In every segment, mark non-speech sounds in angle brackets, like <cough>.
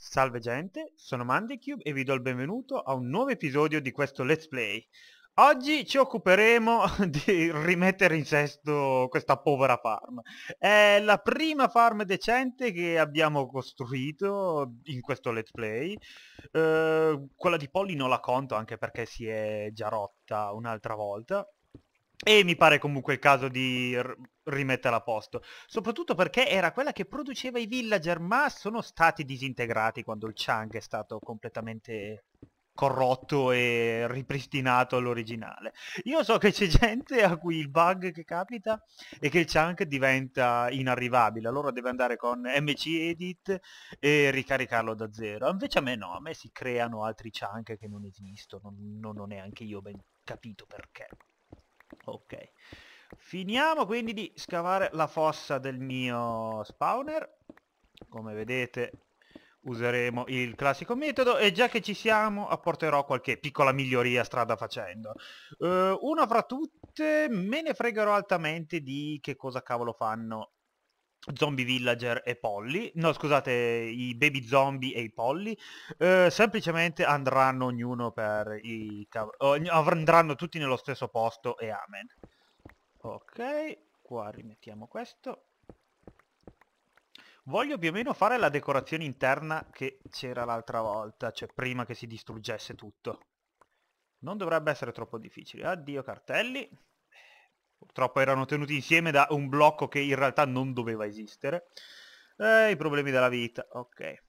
Salve gente, sono Mandicube e vi do il benvenuto a un nuovo episodio di questo Let's Play. Oggi ci occuperemo <laughs> di rimettere in sesto questa povera farm. È la prima farm decente che abbiamo costruito in questo let's play. Eh, quella di Polly non la conto anche perché si è già rotta un'altra volta. E mi pare comunque il caso di rimettere a posto, soprattutto perché era quella che produceva i villager, ma sono stati disintegrati quando il Chang è stato completamente corrotto e ripristinato all'originale. Io so che c'è gente a cui il bug che capita è che il chunk diventa inarrivabile, allora deve andare con MC Edit e ricaricarlo da zero. Invece a me no, a me si creano altri chunk che non esistono, non ho neanche io ben capito perché. Ok. Finiamo quindi di scavare la fossa del mio spawner. Come vedete useremo il classico metodo e già che ci siamo apporterò qualche piccola miglioria strada facendo. Uh, una fra tutte me ne fregherò altamente di che cosa cavolo fanno Zombie Villager e Polly, no scusate, i Baby Zombie e i polli, eh, semplicemente andranno ognuno per i... cavoli, andranno tutti nello stesso posto e amen. Ok, qua rimettiamo questo. Voglio più o meno fare la decorazione interna che c'era l'altra volta, cioè prima che si distruggesse tutto. Non dovrebbe essere troppo difficile. Addio cartelli purtroppo erano tenuti insieme da un blocco che in realtà non doveva esistere. Eh, I problemi della vita, ok.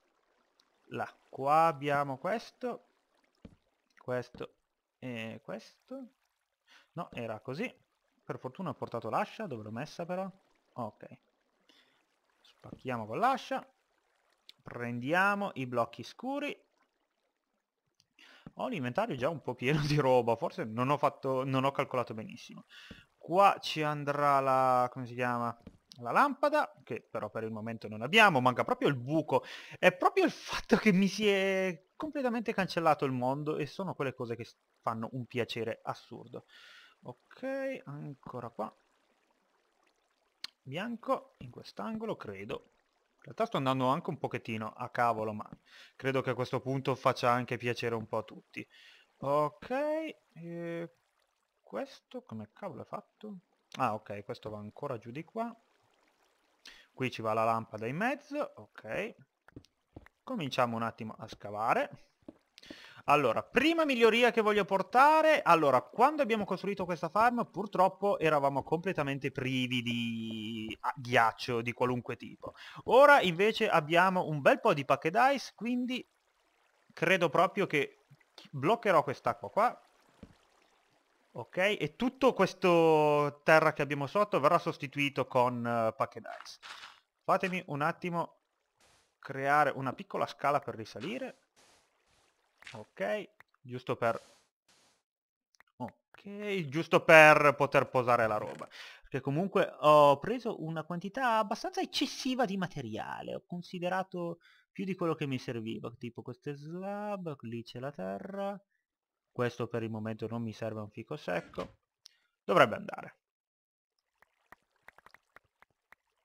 Là, qua abbiamo questo, questo e questo. No, era così. Per fortuna ho portato l'ascia, dove l'ho messa però? Ok. Spacchiamo con l'ascia. Prendiamo i blocchi scuri. Ho l'inventario già un po' pieno di roba, forse non ho, fatto, non ho calcolato benissimo qua ci andrà la... come si chiama? la lampada, che però per il momento non abbiamo, manca proprio il buco. È proprio il fatto che mi si è completamente cancellato il mondo e sono quelle cose che fanno un piacere assurdo. Ok, ancora qua. Bianco, in quest'angolo, credo. In realtà sto andando anche un pochettino a cavolo, ma credo che a questo punto faccia anche piacere un po' a tutti. Ok, e questo come cavolo è fatto? Ah ok, questo va ancora giù di qua. Qui ci va la lampada in mezzo, ok. Cominciamo un attimo a scavare. Allora, prima miglioria che voglio portare, allora, quando abbiamo costruito questa farm purtroppo eravamo completamente privi di ghiaccio di qualunque tipo. Ora invece abbiamo un bel po' di pacche dice, quindi credo proprio che bloccherò quest'acqua qua Ok, e tutto questo terra che abbiamo sotto verrà sostituito con uh, packet ice. Fatemi un attimo creare una piccola scala per risalire. Ok, giusto per... Ok, giusto per poter posare la roba. Perché comunque ho preso una quantità abbastanza eccessiva di materiale. Ho considerato più di quello che mi serviva. Tipo queste slab, lì c'è la terra questo per il momento non mi serve un fico secco dovrebbe andare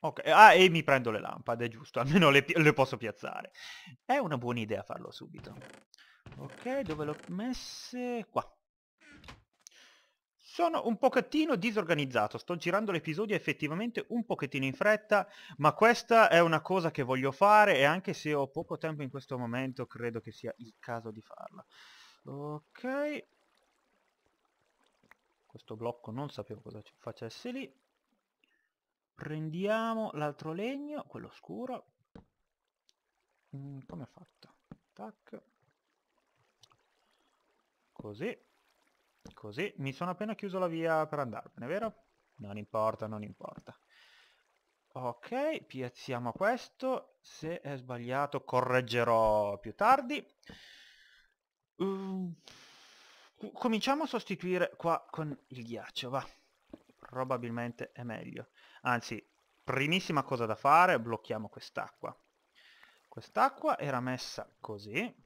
ok ah e mi prendo le lampade giusto <laughs> almeno le, le posso piazzare è una buona idea farlo subito ok dove l'ho messe qua sono un pochettino disorganizzato, sto girando l'episodio effettivamente un pochettino in fretta, ma questa è una cosa che voglio fare e anche se ho poco tempo in questo momento credo che sia il caso di farla. Ok. Questo blocco non sapevo cosa ci facesse lì. Prendiamo l'altro legno, quello scuro. Mm, come ho fatto? Tac. Così. Così. Mi sono appena chiuso la via per andarmene, vero? Non importa, non importa. Ok, piazziamo questo. Se è sbagliato correggerò più tardi. Uhm, cominciamo a sostituire qua con il ghiaccio, va. Probabilmente è meglio. Anzi, primissima cosa da fare, blocchiamo quest'acqua. Quest'acqua era messa così.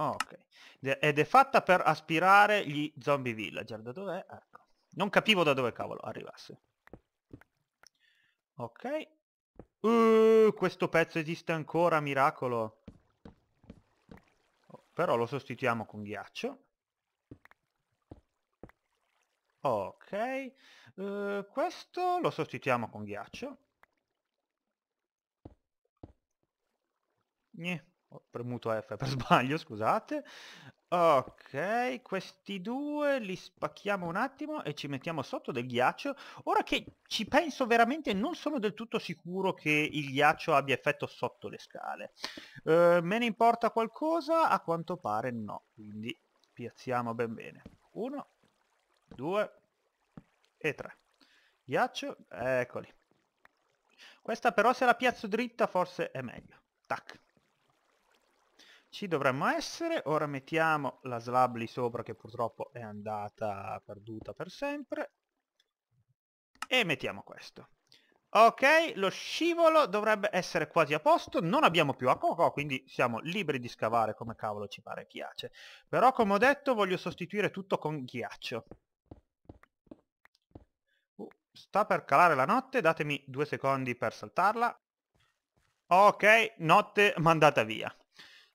Ok. ed è fatta per aspirare gli zombie villager. Da dov'è? Ecco. Non capivo da dove cavolo arrivasse. Ok. Uh, questo pezzo esiste ancora, miracolo però lo sostituiamo con ghiaccio ok uh, questo lo sostituiamo con ghiaccio Gne. ho premuto F per <laughs> sbaglio scusate Ok, questi due li spacchiamo un attimo e ci mettiamo sotto del ghiaccio. Ora che ci penso veramente non sono del tutto sicuro che il ghiaccio abbia effetto sotto le scale. Eh, me ne importa qualcosa? A quanto pare no, quindi piazziamo ben bene. Uno, due e tre. Ghiaccio, eccoli. Questa però se la piazzo dritta forse è meglio. Tac ci dovremmo essere, ora mettiamo la slab lì sopra che purtroppo è andata perduta per sempre e mettiamo questo. Ok, lo scivolo dovrebbe essere quasi a posto, non abbiamo più a ACOCO, quindi siamo liberi di scavare come cavolo ci pare piace. Però come ho detto voglio sostituire tutto con ghiaccio. Uh, sta per calare la notte, datemi due secondi per saltarla. Ok, notte mandata via.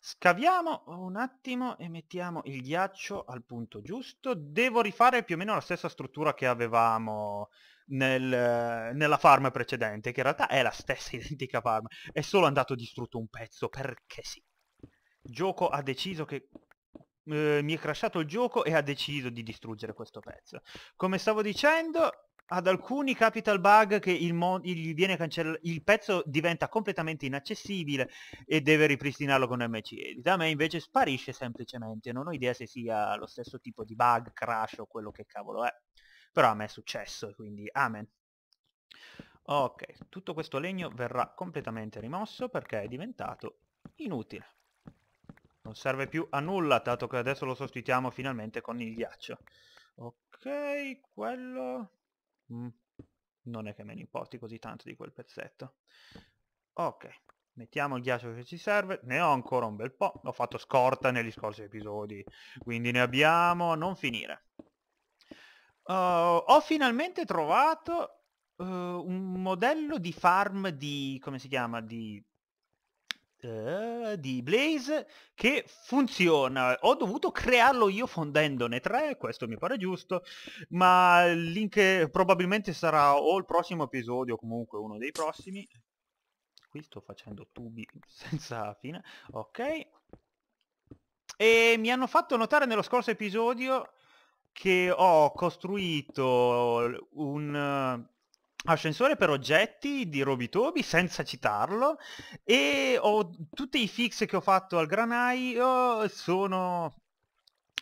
Scaviamo un attimo e mettiamo il ghiaccio al punto giusto. Devo rifare più o meno la stessa struttura che avevamo nel, nella farm precedente, che in realtà è la stessa <laughs> identica farm. È solo andato distrutto un pezzo, perché sì. gioco ha deciso che... Eh, mi è crashato il gioco e ha deciso di distruggere questo pezzo. Come stavo dicendo, ad alcuni capital bug che il, mo- il, cancell- il, pezzo diventa completamente inaccessibile e deve ripristinarlo con MC Edit. A me invece sparisce semplicemente, non ho idea se sia lo stesso tipo di bug, crash o quello che cavolo è. Però a me è successo, quindi amen. Ok, tutto questo legno verrà completamente rimosso perché è diventato inutile. Non serve più a nulla, dato che adesso lo sostituiamo finalmente con il ghiaccio. Ok, quello Mm. Non è che me ne importi così tanto di quel pezzetto. Ok, mettiamo il ghiaccio che ci serve. Ne ho ancora un bel po'. L'ho fatto scorta negli scorsi episodi. Quindi ne abbiamo a non finire. Uh, ho finalmente trovato uh, un modello di farm di... come si chiama? Di eh, di Blaze che funziona. Ho dovuto crearlo io fondendone tre, questo mi pare giusto, ma il link probabilmente sarà o il prossimo episodio, comunque uno dei prossimi. Qui sto facendo tubi <laughs> senza fine, ok. E mi hanno fatto notare nello scorso episodio che ho costruito un Ascensore per oggetti di Robitobi senza citarlo e ho, tutti i fix che ho fatto al granaio sono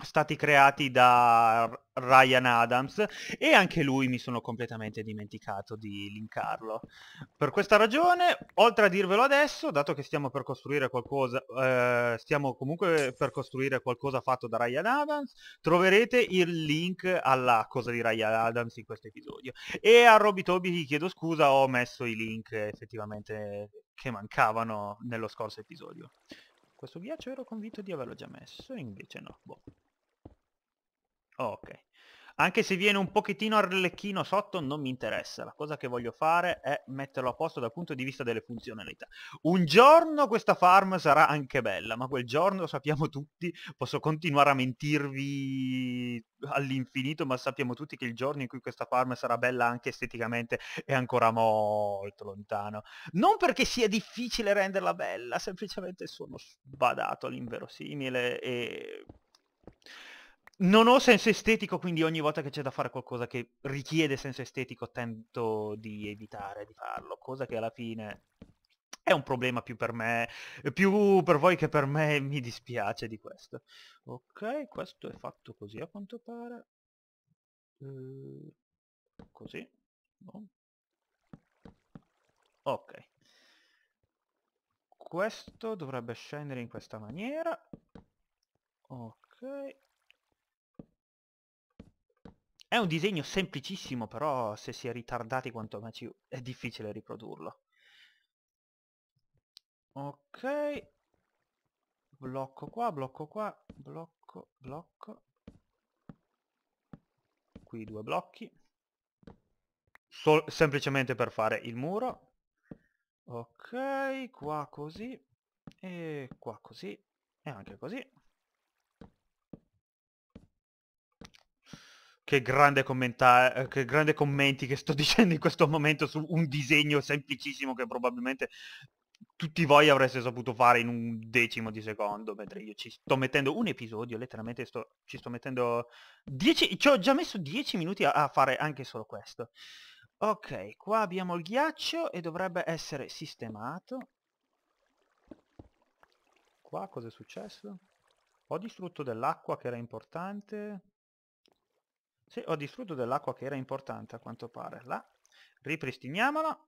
stati creati da Ryan Adams e anche lui mi sono completamente dimenticato di linkarlo. Per questa ragione, oltre a dirvelo adesso, dato che stiamo per costruire qualcosa, eh, stiamo comunque per costruire qualcosa fatto da Ryan Adams, troverete il link alla cosa di Ryan Adams in questo episodio. E a Robby Toby chiedo scusa, ho messo i link effettivamente che mancavano nello scorso episodio questo ghiaccio ero convinto di averlo già messo, invece no. Boh. Ok. Anche se viene un pochettino arlecchino sotto non mi interessa, la cosa che voglio fare è metterlo a posto dal punto di vista delle funzionalità. Un giorno questa farm sarà anche bella, ma quel giorno sappiamo tutti, posso continuare a mentirvi all'infinito, ma sappiamo tutti che il giorno in cui questa farm sarà bella anche esteticamente è ancora molto lontano. Non perché sia difficile renderla bella, semplicemente sono sbadato all'inverosimile e non ho senso estetico, quindi ogni volta che c'è da fare qualcosa che richiede senso estetico tento di evitare di farlo, cosa che alla fine è un problema più per me, più per voi che per me, mi dispiace di questo. Ok, questo è fatto così a quanto pare. Uh, così. No. Boh. Ok. Questo dovrebbe scendere in questa maniera. Ok. È un disegno semplicissimo, però se si è ritardati quanto mai è difficile riprodurlo. Ok. Blocco qua, blocco qua, blocco, blocco. Qui due blocchi. Sol semplicemente per fare il muro. Ok, qua così. E qua così. E anche così. Che grande, commentare eh, che grande commenti che sto <laughs> dicendo in questo momento su un disegno semplicissimo che probabilmente tutti voi avreste saputo fare in un decimo di secondo, mentre io ci sto mettendo un episodio, letteralmente sto, ci sto mettendo... 10 ci ho già messo 10 minuti a, a, fare anche solo questo. Ok, qua abbiamo il ghiaccio e dovrebbe essere sistemato. Qua cosa è successo? Ho distrutto dell'acqua che era importante. Sì, ho distrutto dell'acqua che era importante a quanto pare. Là. Ripristiniamola.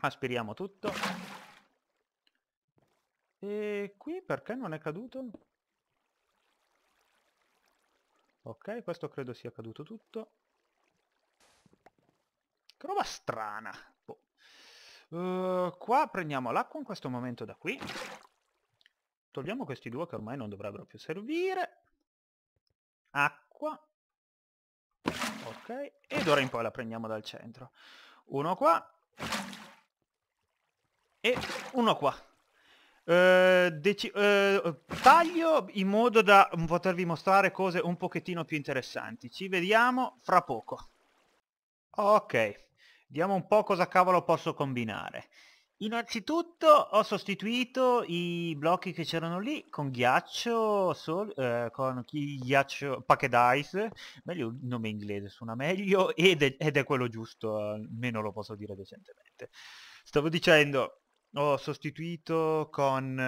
Aspiriamo tutto. E qui perché non è caduto? Ok, questo credo sia caduto tutto. Che roba strana. Boh. Uh, qua prendiamo l'acqua in questo momento da qui. Togliamo questi due che ormai non dovrebbero più servire. Acqua. Ok, ed ora in poi la prendiamo dal centro. Uno qua. E uno qua. Eh, eh, taglio in modo da potervi mostrare cose un pochettino più interessanti. Ci vediamo fra poco. Ok, vediamo un po' cosa cavolo posso combinare. Innanzitutto ho sostituito i blocchi che c'erano lì con ghiaccio, sol, eh, con ghiaccio packed ice, meglio il nome inglese suona meglio ed è, ed è quello giusto, almeno lo posso dire decentemente. Stavo dicendo, ho sostituito con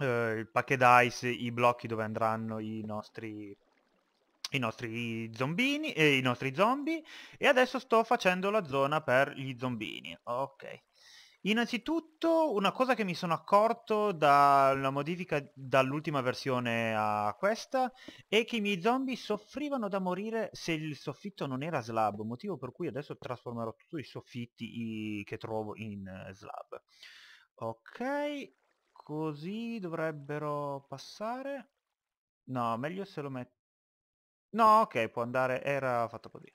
eh, il packed ice i blocchi dove andranno i nostri i nostri zombini eh, i nostri zombie e adesso sto facendo la zona per gli zombini ok Innanzitutto una cosa che mi sono accorto dalla modifica dall'ultima versione a questa è che i miei zombie soffrivano da morire se il soffitto non era slab, motivo per cui adesso trasformerò tutti i soffitti che trovo in eh, slab. Ok, così dovrebbero passare. No, meglio se lo metto... No, ok, può andare, era fatto così.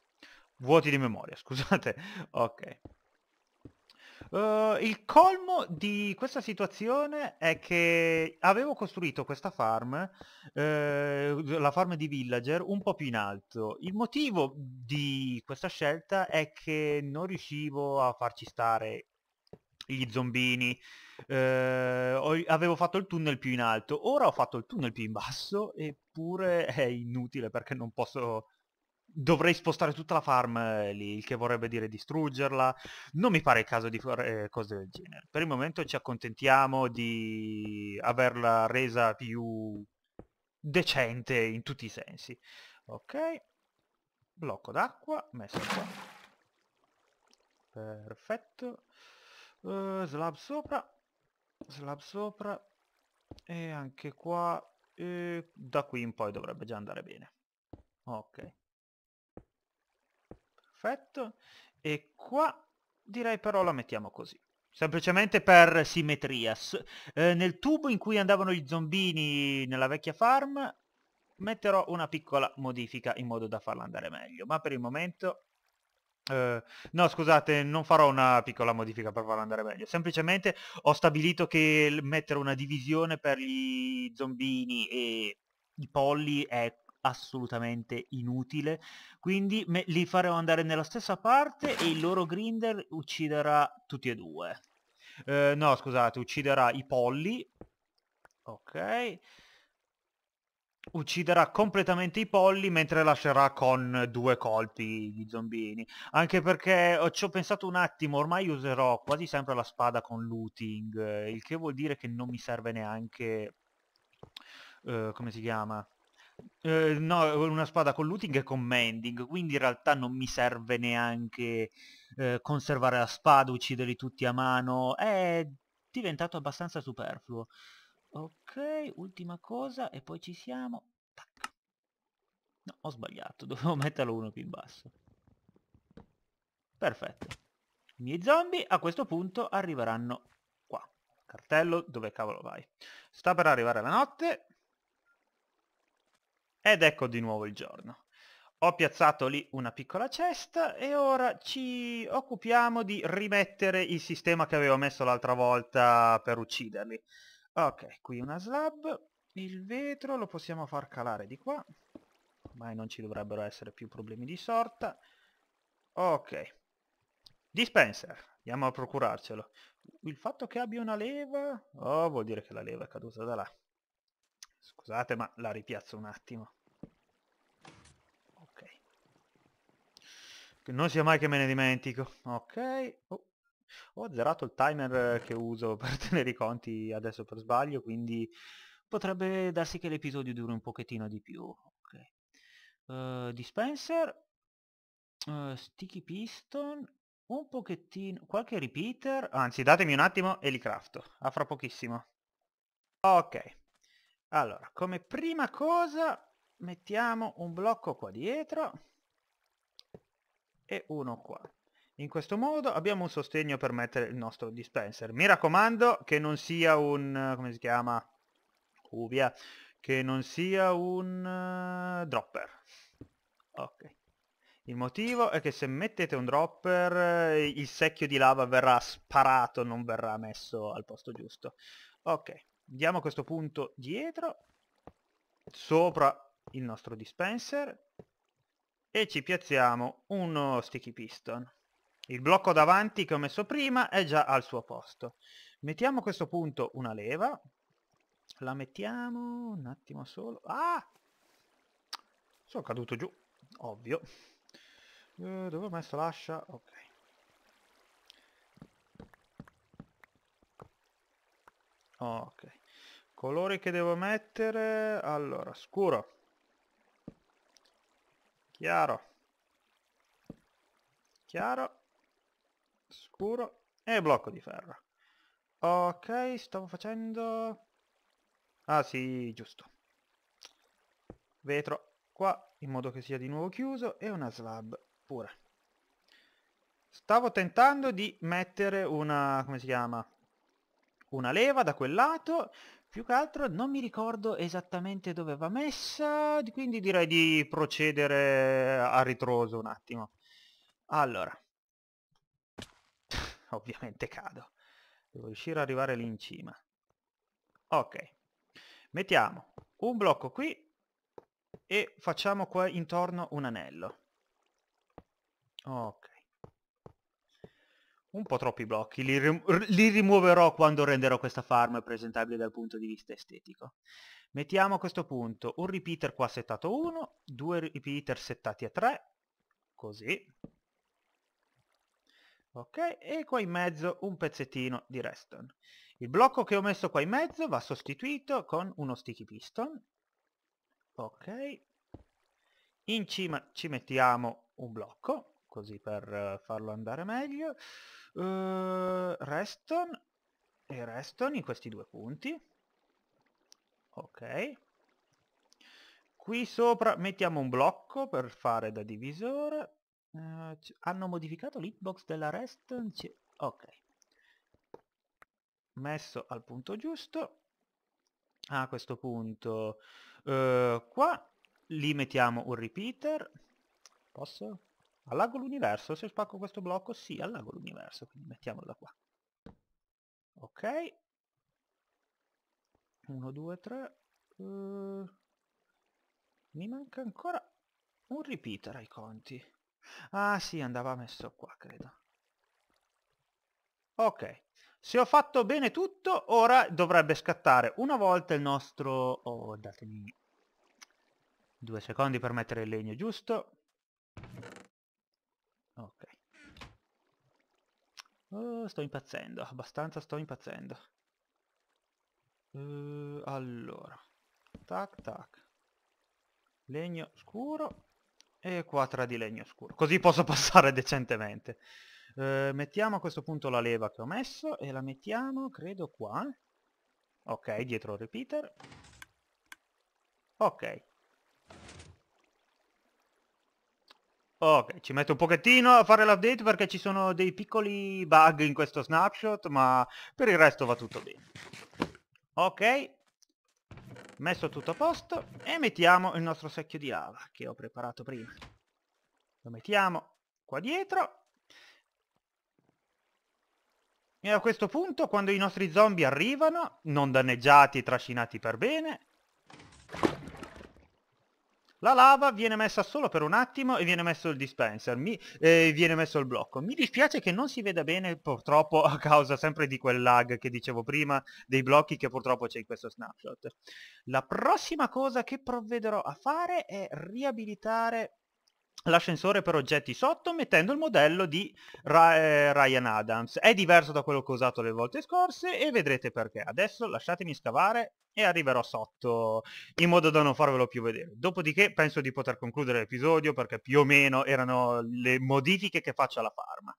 Vuoti di memoria, <laughs> scusate. Ok. Uh, il colmo di questa situazione è che avevo costruito questa farm, eh, la farm di villager, un po' più in alto. Il motivo di questa scelta è che non riuscivo a farci stare gli zombini, eh, avevo fatto il tunnel più in alto, ora ho fatto il tunnel più in basso, eppure è inutile perché non posso dovrei spostare tutta la farm eh, lì, il che vorrebbe dire distruggerla. Non mi pare il caso di fare eh, cose del genere. Per il momento ci accontentiamo di averla resa più decente in tutti i sensi. Ok, blocco d'acqua, messo qua. Perfetto. Uh, slab sopra, slab sopra e anche qua e da qui in poi dovrebbe già andare bene. Ok. Perfetto. E qua direi però la mettiamo così. Semplicemente per simmetria. Eh, nel tubo in cui andavano gli zombini nella vecchia farm metterò una piccola modifica in modo da farla andare meglio. Ma per il momento... Eh, no scusate, non farò una piccola modifica per farla andare meglio. Semplicemente ho stabilito che mettere una divisione per gli zombini e i polli è assolutamente inutile quindi me, li faremo andare nella stessa parte e il loro grinder ucciderà tutti e due eh, no scusate ucciderà i polli ok ucciderà completamente i polli mentre lascerà con due colpi gli zombini anche perché ci ho pensato un attimo ormai userò quasi sempre la spada con looting il che vuol dire che non mi serve neanche eh, come si chiama Ehm, no, una spada con looting e con mending, quindi in realtà non mi serve neanche eh, conservare la spada, ucciderli tutti a mano, è diventato abbastanza superfluo. Ok, ultima cosa e poi ci siamo. Tac. No, ho sbagliato, <laughs> dovevo metterlo uno più in basso. Perfetto. I miei zombie a questo punto arriveranno qua. Cartello, dove cavolo vai? Sta per arrivare la notte, ed ecco di nuovo il giorno. Ho piazzato lì una piccola cesta e ora ci occupiamo di rimettere il sistema che avevo messo l'altra volta per ucciderli. Ok, qui una slab, il vetro lo possiamo far calare di qua, ormai non ci dovrebbero essere più problemi di sorta. Ok, dispenser, andiamo a procurarcelo. Il fatto che abbia una leva... Oh, vuol dire che la leva è caduta da là. Scusate, ma la ripiazzo un attimo. Ok. Non sia mai che me ne dimentico. Ok. Oh. Ho azzerato il timer eh, che uso <laughs> per tenere i conti adesso per sbaglio, quindi potrebbe darsi che l'episodio duri un pochettino di più. Ok. Uh, dispenser. Uh, sticky piston. Un pochettino... Qualche repeater. Anzi, datemi un attimo e li crafto. A fra pochissimo. Ok. Allora, come prima cosa mettiamo un blocco qua dietro e uno qua. In questo modo abbiamo un sostegno per mettere il nostro dispenser. Mi raccomando che non sia un... come si chiama? Cubia. Che non sia un... Uh, dropper. Ok. Il motivo è che se mettete un dropper eh, il secchio di lava verrà sparato, non verrà messo al posto giusto. Ok andiamo a questo punto dietro, sopra il nostro dispenser e ci piazziamo uno sticky piston. Il blocco davanti che ho messo prima è già al suo posto. Mettiamo a questo punto una leva, la mettiamo un attimo solo. Ah! Sono caduto giù, ovvio. Eh, dove ho messo l'ascia? Ok. Ok colori che devo mettere allora scuro chiaro chiaro scuro e blocco di ferro ok stavo facendo ah sì giusto vetro qua in modo che sia di nuovo chiuso e una slab pure stavo tentando di mettere una come si chiama una leva da quel lato più che altro non mi ricordo esattamente dove va messa, quindi direi di procedere a ritroso un attimo. Allora. <laughs> Ovviamente cado. Devo riuscire ad arrivare lì in cima. Ok. Mettiamo un blocco qui e facciamo qua intorno un anello. Ok. Un po' troppi blocchi, li, rim li rimuoverò quando renderò questa farm presentabile dal punto di vista estetico. Mettiamo a questo punto un repeater qua settato 1, due repeater settati a 3, così. Ok, e qua in mezzo un pezzettino di redstone. Il blocco che ho messo qua in mezzo va sostituito con uno sticky piston. Ok. In cima ci mettiamo un blocco così per eh, farlo andare meglio. Uh, Reston e Reston in questi due punti. Ok. Qui sopra mettiamo un blocco per fare da divisore. Uh, hanno modificato l'hitbox della Reston? ok. Messo al punto giusto. A questo punto uh, qua Lì mettiamo un repeater. Posso? Allago l'universo, se spacco questo blocco, sì, allago l'universo, quindi mettiamolo da qua. Ok. 1, 2, 3. Mi manca ancora un repeater ai conti. Ah sì, andava messo qua, credo. Ok. Se ho fatto bene tutto, ora dovrebbe scattare una volta il nostro... Oh, datemi due secondi per mettere il legno giusto. Oh, sto impazzendo, abbastanza sto impazzendo. Uh, allora, tac tac. Legno scuro e quattro di legno scuro. Così posso <laughs> passare decentemente. Uh, mettiamo a questo punto la leva che ho messo e la mettiamo, credo, qua. Ok, dietro il repeater. Ok. Ok, ci metto un pochettino a fare l'update perché ci sono dei piccoli bug in questo snapshot, ma per il resto va tutto bene. Ok, messo tutto a posto e mettiamo il nostro secchio di lava che ho preparato prima. Lo mettiamo qua dietro. E a questo punto, quando i nostri zombie arrivano, non danneggiati, e trascinati per bene, la lava viene messa solo per un attimo e viene messo il dispenser, mi, eh, viene messo il blocco. Mi dispiace che non si veda bene purtroppo <laughs> a causa sempre di quel lag che dicevo prima, dei blocchi che purtroppo c'è in questo snapshot. La prossima cosa che provvederò a fare è riabilitare l'ascensore per oggetti sotto mettendo il modello di eh, Ryan Adams. È diverso da quello che ho usato le volte scorse e vedrete perché. Adesso lasciatemi scavare e arriverò sotto in modo da non farvelo più vedere. Dopodiché penso di poter concludere l'episodio perché più o meno erano le modifiche che faccio alla farma.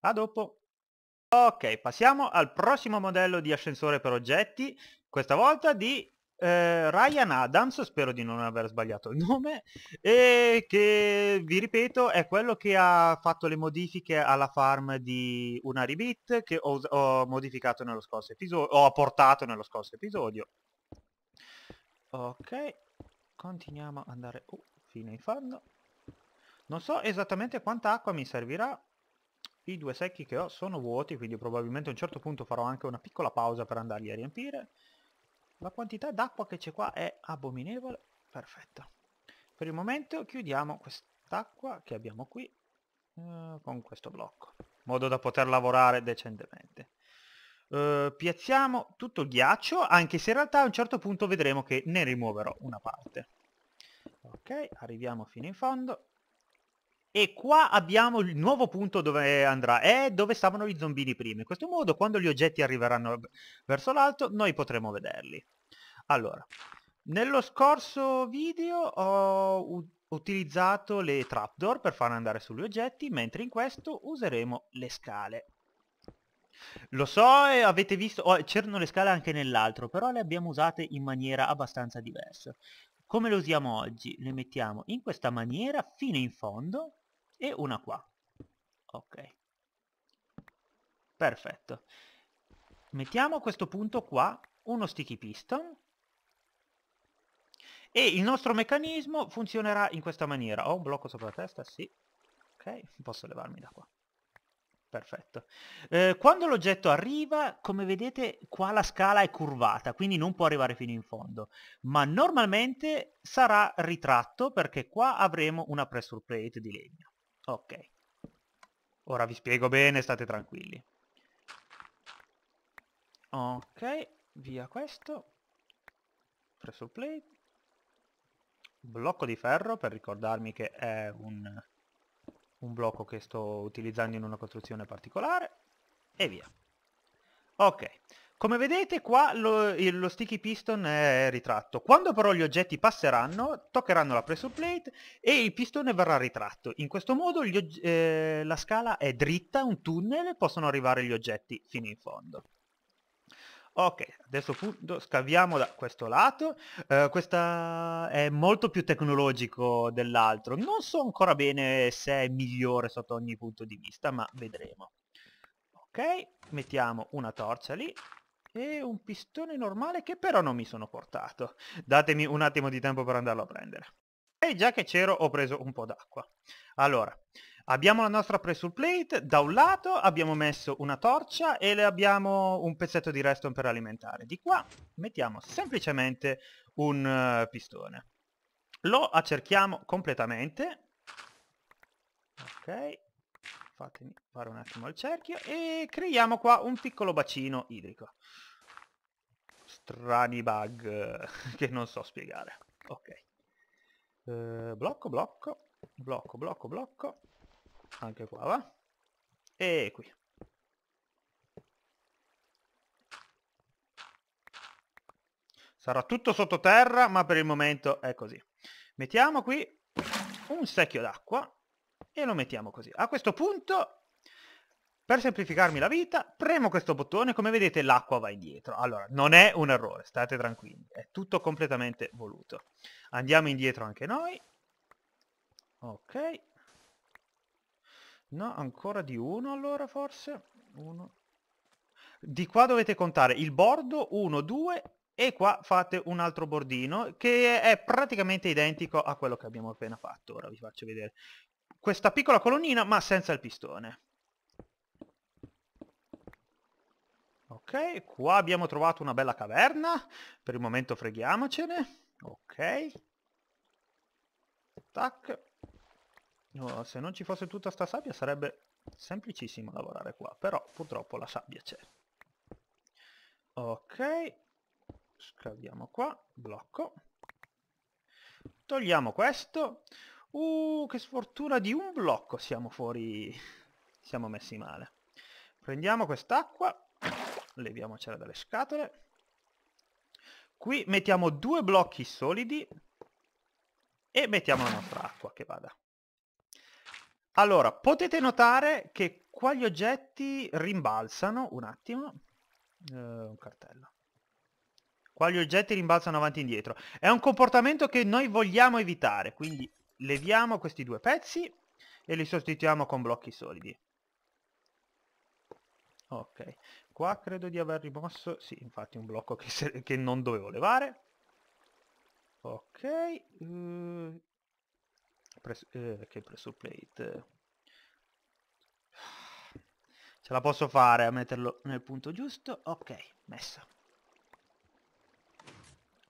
A dopo! Ok, passiamo al prossimo modello di ascensore per oggetti, questa volta di eh, Ryan Adams, spero di non aver sbagliato il nome, e che vi ripeto è quello che ha fatto le modifiche alla farm di una Unaribit che ho, ho, modificato nello scorso episodio, ho portato nello scorso episodio. Ok, continuiamo ad andare uh, fino in fondo. Non so esattamente quanta acqua mi servirà. I due secchi che ho sono vuoti, quindi probabilmente a un certo punto farò anche una piccola pausa per andarli a riempire. La quantità d'acqua che c'è qua è abominevole. Perfetto. Per il momento chiudiamo quest'acqua che abbiamo qui eh, con questo blocco. In modo da poter lavorare decentemente. Uh, piazziamo tutto il ghiaccio, anche se in realtà a un certo punto vedremo che ne rimuoverò una parte. Ok, arriviamo fino in fondo. E qua abbiamo il nuovo punto dove andrà, è dove stavano gli zombini prima. In questo modo, quando gli oggetti arriveranno verso l'alto, noi potremo vederli. Allora, nello scorso video ho utilizzato le trapdoor per far andare sugli oggetti, mentre in questo useremo le scale. Lo so, eh, avete visto, oh, c'erano le scale anche nell'altro, però le abbiamo usate in maniera abbastanza diversa. Come le usiamo oggi? Le mettiamo in questa maniera fino in fondo e una qua. Ok. Perfetto. Mettiamo a questo punto qua uno sticky piston e il nostro meccanismo funzionerà in questa maniera. Ho un blocco sopra la testa? Sì. Ok, posso levarmi da qua. Perfetto. Eh, quando l'oggetto arriva, come vedete, qua la scala è curvata, quindi non può arrivare fino in fondo. Ma normalmente sarà ritratto perché qua avremo una pressure plate di legno. Ok. Ora vi spiego bene, state tranquilli. Ok, via questo. Presso play. Blocco di ferro per ricordarmi che è un, un blocco che sto utilizzando in una costruzione particolare. E via. Ok. Come vedete qua lo, lo, sticky piston è ritratto. Quando però gli oggetti passeranno, toccheranno la pressure plate e il pistone verrà ritratto. In questo modo eh, la scala è dritta, un tunnel, e possono arrivare gli oggetti fino in fondo. Ok, adesso punto, scaviamo da questo lato. Uh, questa è molto più tecnologico dell'altro. Non so ancora bene se è migliore sotto ogni punto di vista, ma vedremo. Ok, mettiamo una torcia lì e un pistone normale che però non mi sono portato. Datemi un attimo di tempo per andarlo a prendere. E già che c'ero ho preso un po' d'acqua. Allora, abbiamo la nostra pressure plate, da un lato abbiamo messo una torcia e le abbiamo un pezzetto di redstone per alimentare. Di qua mettiamo semplicemente un uh, pistone. Lo accerchiamo completamente. Ok, fatemi fare un attimo il cerchio e creiamo qua un piccolo bacino idrico. Strani bug <laughs> che non so spiegare. Ok. Eh, blocco, blocco, blocco, blocco, blocco. Anche qua va. E qui. Sarà tutto sottoterra, ma per il momento è così. Mettiamo qui un secchio d'acqua e lo mettiamo così. A questo punto per semplificarmi la vita, premo questo bottone e come vedete l'acqua va indietro. Allora, non è un errore, state tranquilli, è tutto completamente voluto. Andiamo indietro anche noi. Ok. No, ancora di uno allora forse. Uno. Di qua dovete contare il bordo, 1, 2 e qua fate un altro bordino che è praticamente identico a quello che abbiamo appena fatto. Ora vi faccio vedere questa piccola colonnina ma senza il pistone. Ok, qua abbiamo trovato una bella caverna. Per il momento freghiamocene. Ok. Tac. No, se non ci fosse tutta sta sabbia sarebbe semplicissimo lavorare qua, però purtroppo la sabbia c'è. Ok. Scaviamo qua, blocco. Togliamo questo. Uh, che sfortuna di un blocco siamo fuori... Siamo messi male. Prendiamo quest'acqua leviamocela dalle scatole. Qui mettiamo due blocchi solidi e mettiamo la nostra acqua che vada. Allora, potete notare che qua gli oggetti rimbalzano, un attimo, eh, un cartello. Qua gli oggetti rimbalzano avanti e indietro. È un comportamento che noi vogliamo evitare, quindi leviamo questi due pezzi e li sostituiamo con blocchi solidi. Ok, Qua credo di aver rimosso, sì, infatti un blocco che, se... che non dovevo levare. Ok. Uh... Pres... Eh, che pressure plate. Ce la posso fare a metterlo nel punto giusto. Ok, messa.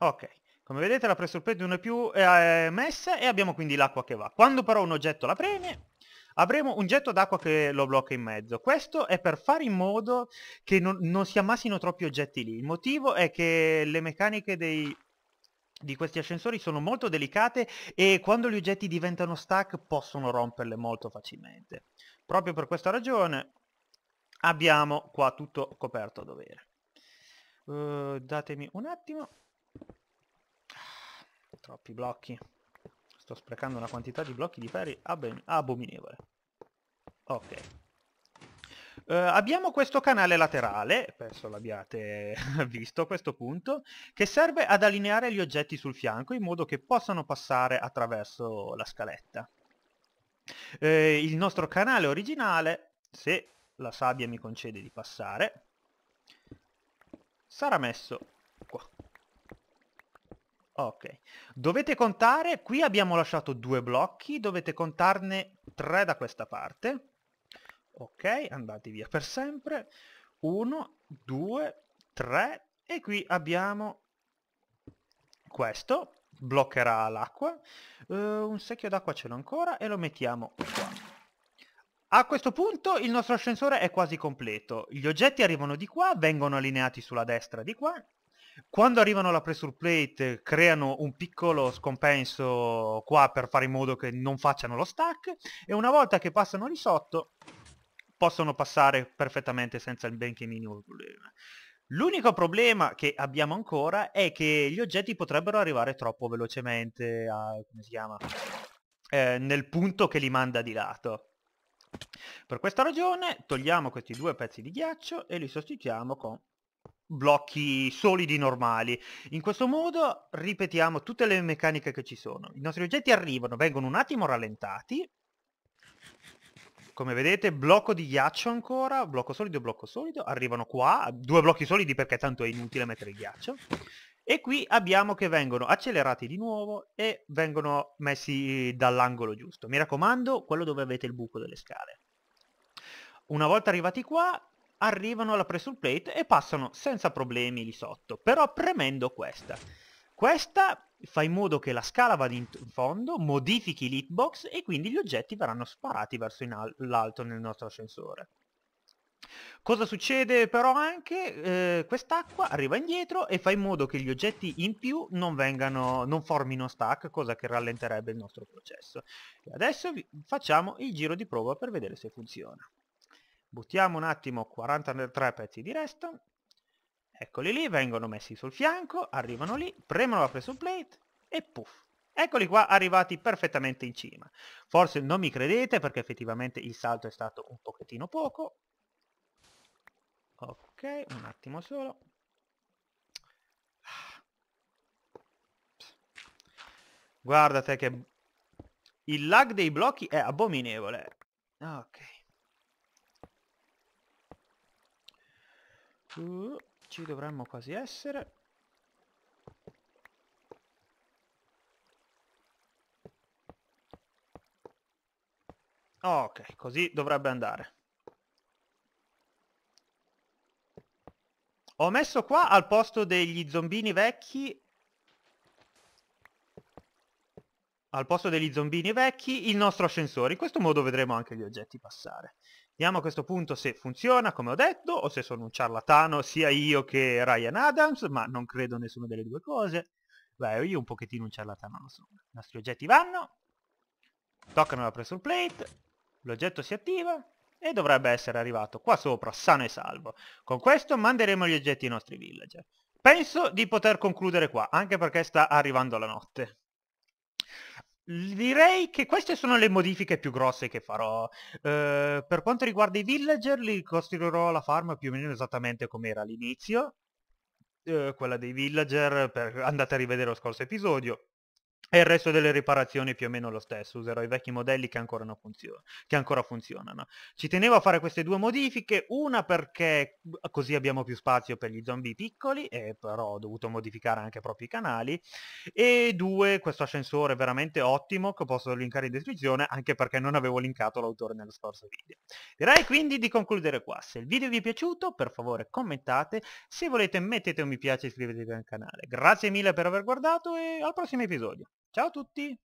Ok. Come vedete la pressure plate non è più eh, messa e abbiamo quindi l'acqua che va. Quando però un oggetto la preme, avremo un getto d'acqua che lo blocca in mezzo. Questo è per fare in modo che non, non si ammassino troppi oggetti lì. Il motivo è che le meccaniche dei di questi ascensori sono molto delicate e quando gli oggetti diventano stack possono romperle molto facilmente. Proprio per questa ragione abbiamo qua tutto coperto a dovere. Uh, datemi un attimo. Ah, troppi blocchi. Sto sprecando una quantità di blocchi di ferri abominevole. Ok. Uh, abbiamo questo canale laterale, penso l'abbiate <laughs> visto a questo punto, che serve ad allineare gli oggetti sul fianco in modo che possano passare attraverso la scaletta. Uh, il nostro canale originale, se la sabbia mi concede di passare, sarà messo qua. Ok, dovete contare, qui abbiamo lasciato due blocchi, dovete contarne tre da questa parte. Ok, andate via per sempre. Uno, due, tre, e qui abbiamo questo, bloccherà l'acqua. Uh, un secchio d'acqua ce l'ho ancora e lo mettiamo qua. A questo punto il nostro ascensore è quasi completo. Gli oggetti arrivano di qua, vengono allineati sulla destra di qua quando arrivano alla pressure plate creano un piccolo scompenso qua per fare in modo che non facciano lo stack e una volta che passano lì sotto possono passare perfettamente senza il benché minimo problema. L'unico problema che abbiamo ancora è che gli oggetti potrebbero arrivare troppo velocemente a, come si chiama, eh, nel punto che li manda di lato. Per questa ragione togliamo questi due pezzi di ghiaccio e li sostituiamo con blocchi solidi normali. In questo modo ripetiamo tutte le meccaniche che ci sono. I nostri oggetti arrivano, vengono un attimo rallentati. Come vedete, blocco di ghiaccio ancora, blocco solido, blocco solido, arrivano qua, due blocchi solidi perché tanto è inutile mettere il ghiaccio. E qui abbiamo che vengono accelerati di nuovo e vengono messi eh, dall'angolo giusto. Mi raccomando, quello dove avete il buco delle scale. Una volta arrivati qua, arrivano alla pressure plate e passano senza problemi lì sotto, però premendo questa. Questa fa in modo che la scala vada in fondo, modifichi l'hitbox e quindi gli oggetti verranno sparati verso l'alto nel nostro ascensore. Cosa succede però anche? Eh, quest'acqua arriva indietro e fa in modo che gli oggetti in più non, vengano, non formino stack, cosa che rallenterebbe il nostro processo. E adesso facciamo il giro di prova per vedere se funziona buttiamo un attimo 43 pezzi di resto eccoli lì vengono messi sul fianco arrivano lì premono la pressure plate e puff Eccoli qua arrivati perfettamente in cima. Forse non mi credete perché effettivamente il salto è stato un pochettino poco. Ok, un attimo solo. Guardate che il lag dei blocchi è abominevole. Ok. Uh, ci dovremmo quasi essere. Ok, così dovrebbe andare. Ho messo qua al posto degli zombini vecchi al posto degli zombini vecchi il nostro ascensore. In questo modo vedremo anche gli oggetti passare. Vediamo a questo punto se funziona, come ho detto, o se sono un ciarlatano sia io che Ryan Adams, ma non credo nessuna delle due cose. Beh, io un pochettino un ciarlatano lo sono. I nostri oggetti vanno, toccano la pressure plate, l'oggetto si attiva e dovrebbe essere arrivato qua sopra, sano e salvo. Con questo manderemo gli oggetti ai nostri villager. Penso di poter concludere qua, anche perché sta arrivando la notte. Direi che queste sono le modifiche più grosse che farò. Eh, per quanto riguarda i villager, li costruirò la farm più o meno esattamente come era all'inizio. Eh, quella dei villager, per... andate a rivedere lo scorso episodio. E il resto delle riparazioni più o meno lo stesso, userò i vecchi modelli che ancora, funzio- che ancora funzionano. Ci tenevo a fare queste due modifiche, una perché così abbiamo più spazio per gli zombie piccoli, e però ho dovuto modificare anche proprio i canali, e due, questo ascensore è veramente ottimo, che posso linkare in descrizione, anche perché non avevo linkato l'autore nello scorso video. Direi quindi di concludere qua, se il video vi è piaciuto per favore commentate, se volete mettete un mi piace e iscrivetevi al canale. Grazie mille per aver guardato e al prossimo episodio. Ciao a tutti!